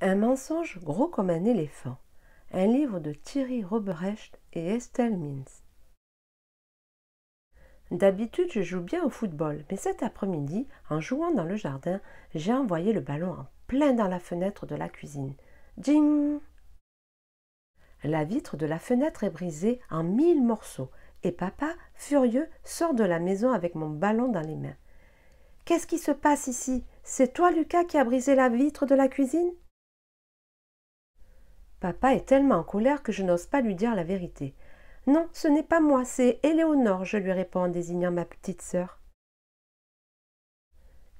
Un mensonge gros comme un éléphant. Un livre de Thierry Roberecht et Estelle Minz. D'habitude, je joue bien au football, mais cet après-midi, en jouant dans le jardin, j'ai envoyé le ballon en plein dans la fenêtre de la cuisine. Ding La vitre de la fenêtre est brisée en mille morceaux et papa, furieux, sort de la maison avec mon ballon dans les mains. Qu'est-ce qui se passe ici C'est toi, Lucas, qui as brisé la vitre de la cuisine Papa est tellement en colère que je n'ose pas lui dire la vérité. Non, ce n'est pas moi, c'est Éléonore, je lui réponds en désignant ma petite sœur.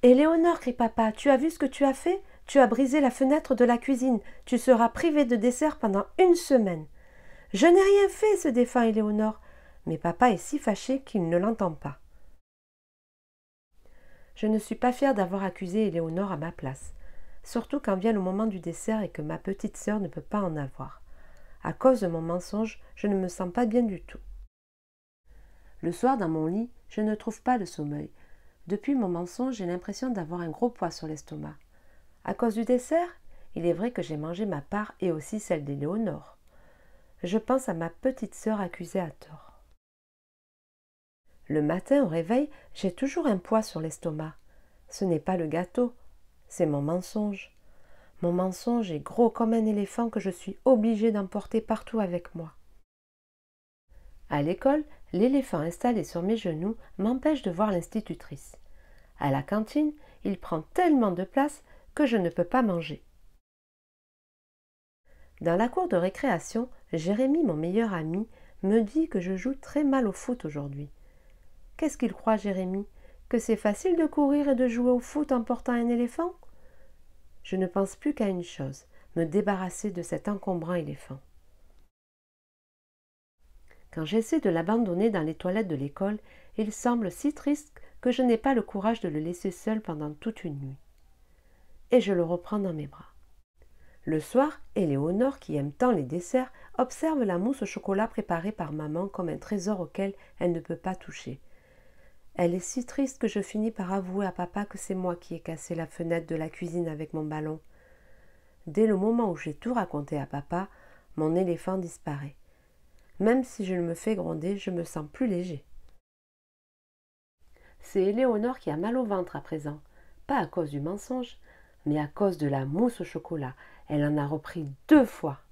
Éléonore, crie papa, tu as vu ce que tu as fait Tu as brisé la fenêtre de la cuisine. Tu seras privée de dessert pendant une semaine. Je n'ai rien fait, se défend Éléonore. Mais papa est si fâché qu'il ne l'entend pas. Je ne suis pas fière d'avoir accusé Éléonore à ma place surtout quand vient le moment du dessert et que ma petite sœur ne peut pas en avoir. À cause de mon mensonge, je ne me sens pas bien du tout. Le soir, dans mon lit, je ne trouve pas le sommeil. Depuis mon mensonge, j'ai l'impression d'avoir un gros poids sur l'estomac. À cause du dessert, il est vrai que j'ai mangé ma part et aussi celle d'Éléonore. Je pense à ma petite sœur accusée à tort. Le matin, au réveil, j'ai toujours un poids sur l'estomac. Ce n'est pas le gâteau, c'est mon mensonge. Mon mensonge est gros comme un éléphant que je suis obligée d'emporter partout avec moi. À l'école, l'éléphant installé sur mes genoux m'empêche de voir l'institutrice. À la cantine, il prend tellement de place que je ne peux pas manger. Dans la cour de récréation, Jérémy, mon meilleur ami, me dit que je joue très mal au foot aujourd'hui. Qu'est-ce qu'il croit, Jérémy Que c'est facile de courir et de jouer au foot en portant un éléphant je ne pense plus qu'à une chose, me débarrasser de cet encombrant éléphant. Quand j'essaie de l'abandonner dans les toilettes de l'école, il semble si triste que je n'ai pas le courage de le laisser seul pendant toute une nuit. Et je le reprends dans mes bras. Le soir, Éléonore, qui aime tant les desserts, observe la mousse au chocolat préparée par maman comme un trésor auquel elle ne peut pas toucher. Elle est si triste que je finis par avouer à papa que c'est moi qui ai cassé la fenêtre de la cuisine avec mon ballon. Dès le moment où j'ai tout raconté à papa, mon éléphant disparaît. Même si je me fais gronder, je me sens plus léger. C'est Éléonore qui a mal au ventre à présent, pas à cause du mensonge, mais à cause de la mousse au chocolat. Elle en a repris deux fois.